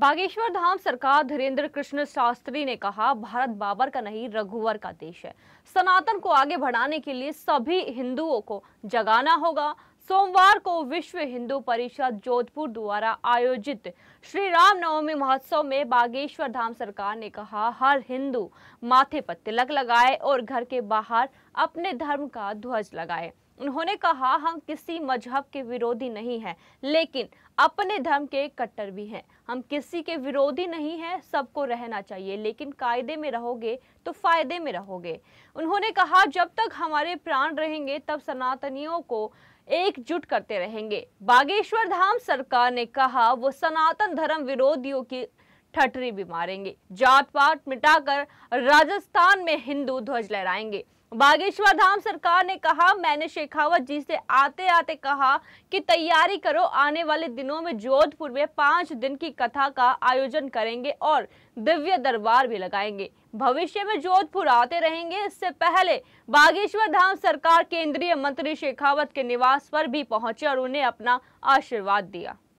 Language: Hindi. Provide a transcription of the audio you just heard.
बागेश्वर धाम सरकार धीरेन्द्र कृष्ण शास्त्री ने कहा भारत बाबर का नहीं रघुवर का देश है सनातन को आगे बढ़ाने के लिए सभी हिंदुओं को जगाना होगा सोमवार को विश्व हिंदू परिषद जोधपुर द्वारा आयोजित श्री राम नवमी महोत्सव में बागेश्वर धाम सरकार ने कहा हर हिंदू माथे पर तिलक लगाए और घर के बाहर अपने धर्म का ध्वज लगाए उन्होंने कहा हम किसी मजहब के विरोधी नहीं हैं लेकिन अपने धर्म के कट्टर भी हैं हम किसी के विरोधी नहीं हैं सबको रहना चाहिए लेकिन कायदे में रहोगे तो फायदे में रहोगे उन्होंने कहा जब तक हमारे प्राण रहेंगे तब सनातनियों को एकजुट करते रहेंगे बागेश्वर धाम सरकार ने कहा वो सनातन धर्म विरोधियों की ठटरी भी मारेंगे जात पात मिटाकर राजस्थान में हिंदू ध्वज लहराएंगे बागेश्वर धाम सरकार ने कहा मैंने शेखावत जी से आते आते कहा कि तैयारी करो आने वाले दिनों में जोधपुर में पांच दिन की कथा का आयोजन करेंगे और दिव्य दरबार भी लगाएंगे भविष्य में जोधपुर आते रहेंगे इससे पहले बागेश्वर धाम सरकार केंद्रीय मंत्री शेखावत के निवास पर भी पहुंचे और उन्हें अपना आशीर्वाद दिया